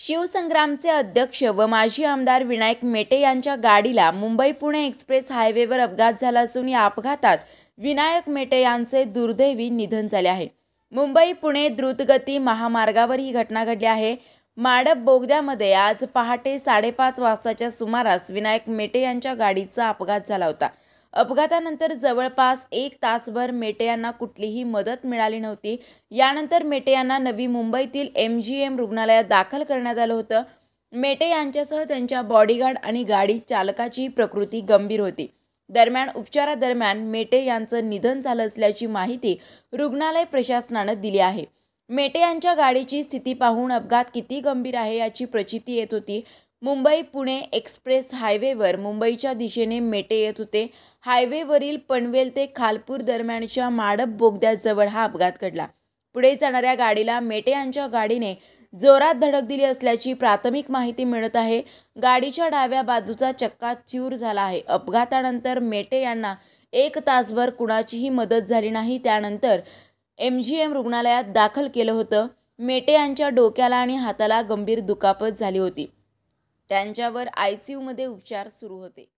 शिवसंग्रामचे अध्यक्ष व माजी आमदार विनायक मेटे यांच्या गाडीला मुंबई पुणे एक्सप्रेस हायवेवर अपघात झाला असून या अपघातात विनायक मेटे यांचे दुर्दैवी निधन झाले आहे मुंबई पुणे द्रुतगती महामार्गावर ही घटना घडली आहे माडप बोगद्यामध्ये आज पहाटे साडेपाच वाजताच्या सुमारास विनायक मेटे यांच्या गाडीचा अपघात झाला होता अपघातानंतर जवळपास एक तासभर मेटे यांना कुठलीही मदत मिळाली नव्हती यानंतर मेटे यांना नवी मुंबईतील एम जी एम रुग्णालयात दाखल करण्यात आलं होतं मेटे यांच्यासह त्यांच्या बॉडीगार्ड आणि गाडी चालकाची प्रकृती गंभीर होती दरम्यान उपचारादरम्यान मेटे यांचं निधन झालं असल्याची माहिती रुग्णालय प्रशासनानं दिली आहे मेटे यांच्या गाडीची स्थिती पाहून अपघात किती गंभीर आहे याची प्रचिती येत होती मुंबई पुणे एक्सप्रेस हायवेवर मुंबईच्या दिशेने मेटे येत होते हायवेवरील पनवेल ते खालपूर दरम्यानच्या माडप बोगद्याजवळ हा अपघात घडला पुढे जाणाऱ्या गाडीला मेटे यांच्या गाडीने जोरात धडक दिली असल्याची प्राथमिक माहिती मिळत आहे गाडीच्या डाव्या बाजूचा चक्का चूर झाला आहे अपघातानंतर मेटे यांना एक तासभर कुणाचीही मदत झाली नाही त्यानंतर एम जी एम रुग्णालयात दाखल केलं होतं मेटे यांच्या डोक्याला आणि हाताला गंभीर दुखापत झाली होती त्यांच्यावर आय सी यूमध्ये उपचार सुरू होते